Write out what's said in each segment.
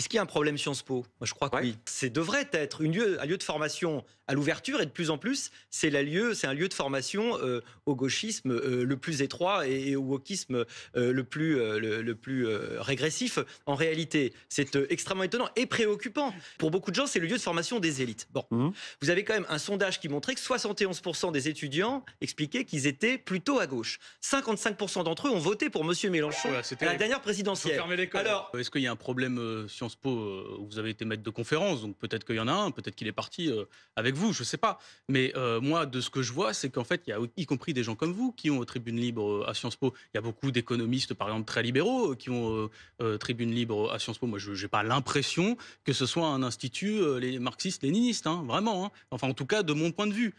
Est-ce qu'il y a un problème Sciences Po Moi, je crois que oui. C'est devrait être un lieu de formation à l'ouverture et de plus en plus, c'est lieu, un lieu de formation euh, au gauchisme euh, le plus étroit et, au wokisme euh, le plus le, plus régressif. En réalité, c'est extrêmement étonnant et préoccupant pour beaucoup de gens. C'est le lieu de formation des élites. Bon, mmh. vous avez quand même un sondage qui montrait que 71% des étudiants expliquaient qu'ils étaient plutôt à gauche. 55% d'entre eux ont voté pour Monsieur Mélenchon c'était à la dernière présidentielle. Alors, est-ce qu'il y a un problème Sciences Po, euh, vous avez été maître de conférence, donc peut-être qu'il y en a un, peut-être qu'il est parti euh, avec vous, je ne sais pas. Mais euh, moi, de ce que je vois, c'est qu'en fait, il y a y compris des gens comme vous qui ont tribune libre à Sciences Po. Il y a beaucoup d'économistes, par exemple, très libéraux, qui ont tribune libre à Sciences Po. Moi, je n'ai pas l'impression que ce soit un institut les marxistes-léninistes, hein, vraiment. Hein. Enfin, en tout cas, de mon point de vue.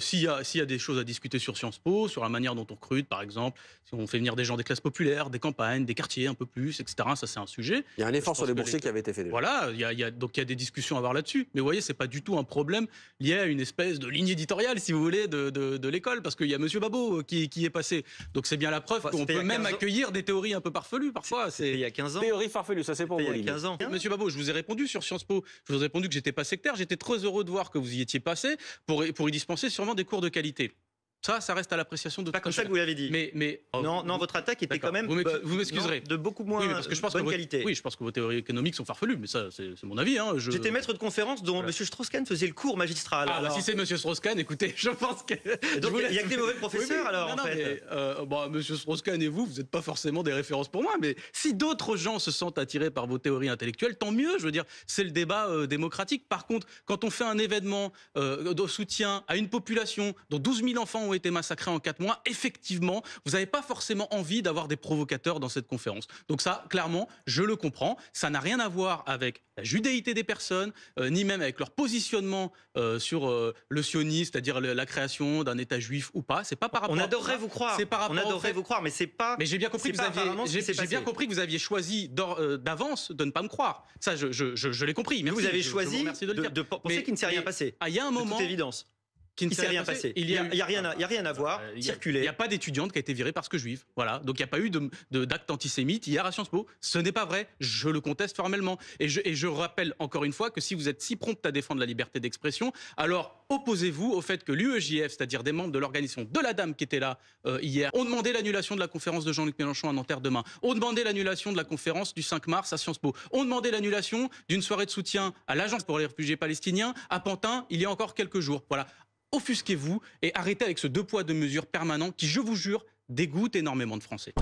S'il y, y, a des choses à discuter sur Sciences Po, sur la manière dont on recrute, par exemple, si on fait venir des gens des classes populaires, des campagnes, des quartiers un peu plus, etc., ça c'est un sujet. Il y a un effort sur les qui avait été fait Voilà, donc il y a des discussions à avoir là-dessus. Mais vous voyez, n'est pas du tout un problème lié à une espèce de ligne éditoriale, si vous voulez, de, l'école, parce qu'il y a M. Babot euh, qui, est passé. Donc c'est bien la preuve qu'on peut même accueillir des théories un peu farfelues parfois. C'est il y a 15 ans. Théorie farfelue, ça c'est pour vous. Il y a 15 ans. Monsieur Babot, je vous ai répondu sur Sciences Po. Je vous ai répondu que j'étais pas sectaire. J'étais très heureux de voir que vous y étiez passé pour y dispenser sûrement des cours de qualité. Ça, ça reste à l'appréciation de. Pas comme ça que vous l'avez dit. Mais, mais oh. non, non, votre attaque était quand même. Vous, euh, de beaucoup moins oui, parce que je pense euh, bonne que qualité. Oui, je pense que vos théories économiques sont farfelues, mais ça, c'est mon avis. Hein, J'étais maître de conférence dont M. Strauss-Kahn faisait le cours magistral. Ah, bah, alors... si c'est M. Strauss-Kahn, écoutez, je pense que. il n'y a que des mauvais professeurs, alors, en fait. M. Euh, bah, Strauss-Kahn et vous, vous n'êtes pas forcément des références pour moi, mais si d'autres gens se sentent attirés par vos théories intellectuelles, tant mieux. Je veux dire, c'est le débat démocratique. Par contre, quand on fait un événement de soutien à une population dont 12 000 enfants ont été massacrés en quatre mois, effectivement, vous n'avez pas forcément envie d'avoir des provocateurs dans cette conférence. Donc ça, clairement, je le comprends. Ça n'a rien à voir avec la judéité des personnes, euh, ni même avec leur positionnement euh, sur euh, le sionisme, c'est-à-dire la création d'un État juif ou pas. C'est pas par rapport. On adorerait vous croire. C'est par On adorerait vous croire, mais c'est pas. Mais j'ai bien compris que vous aviez. J'ai bien compris que vous aviez choisi d'avance de ne pas me croire. Ça, je, l'ai compris. mais Vous avez choisi de, penser qu'il ne s'est rien passé. Ah, il y a un moment. évidence s'est rien passé. Il n'y a, rien, à, a rien à ah, voir. Il circuler. Il n'y a pas d'étudiante qui a été virée parce que juive. Voilà. Donc il n'y a pas eu d'acte de, antisémite hier à Sciences Po. Ce n'est pas vrai. Je le conteste formellement. Et je, et je rappelle encore une fois que si vous êtes si prompte à défendre la liberté d'expression, alors opposez-vous au fait que l'UEJF, c'est-à-dire des membres de l'organisation de la dame qui était là euh, hier, ont demandé l'annulation de la conférence de Jean-Luc Mélenchon à Nanterre demain, ont demandé l'annulation de la conférence du 5 mars à Sciences Po, ont demandé l'annulation d'une soirée de soutien à l'Agence pour les réfugiés palestiniens à Pantin il y a encore quelques jours. Voilà offusquez-vous et arrêtez avec ce deux poids, deux mesures permanent qui, je vous jure, dégoûte énormément de Français.